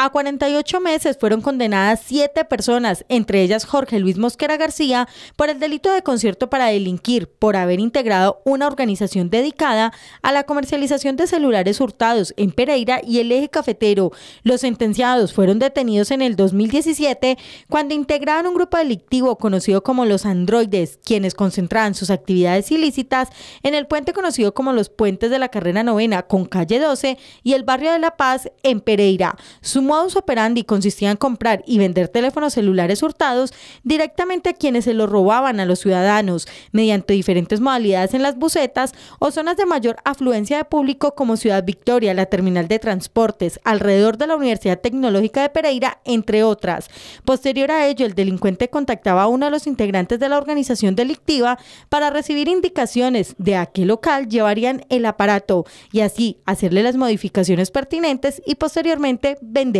A 48 meses fueron condenadas siete personas, entre ellas Jorge Luis Mosquera García, por el delito de concierto para delinquir, por haber integrado una organización dedicada a la comercialización de celulares hurtados en Pereira y el eje cafetero. Los sentenciados fueron detenidos en el 2017 cuando integraban un grupo delictivo conocido como los androides, quienes concentraban sus actividades ilícitas en el puente conocido como los puentes de la carrera novena con calle 12 y el barrio de La Paz en Pereira modus operandi consistía en comprar y vender teléfonos celulares hurtados directamente a quienes se los robaban a los ciudadanos mediante diferentes modalidades en las bucetas o zonas de mayor afluencia de público como Ciudad Victoria, la terminal de transportes, alrededor de la Universidad Tecnológica de Pereira, entre otras. Posterior a ello, el delincuente contactaba a uno de los integrantes de la organización delictiva para recibir indicaciones de a qué local llevarían el aparato y así hacerle las modificaciones pertinentes y posteriormente vender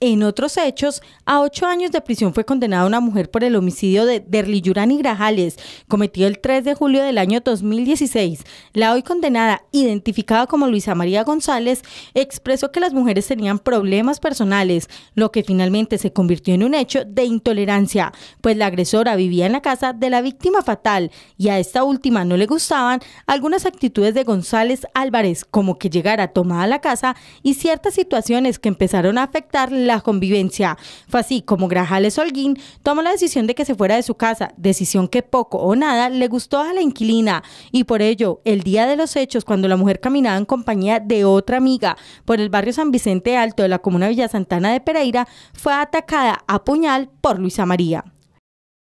en otros hechos, a ocho años de prisión fue condenada una mujer por el homicidio de Derli Yurani Grajales, cometido el 3 de julio del año 2016. La hoy condenada, identificada como Luisa María González, expresó que las mujeres tenían problemas personales, lo que finalmente se convirtió en un hecho de intolerancia, pues la agresora vivía en la casa de la víctima fatal y a esta última no le gustaban algunas actitudes de González Álvarez, como que llegara tomada la casa y ciertas situaciones que empezaron afectar la convivencia. Fue así como Grajales Holguín tomó la decisión de que se fuera de su casa, decisión que poco o nada le gustó a la inquilina y por ello, el día de los hechos, cuando la mujer caminaba en compañía de otra amiga por el barrio San Vicente Alto de la comuna Villa Santana de Pereira, fue atacada a puñal por Luisa María.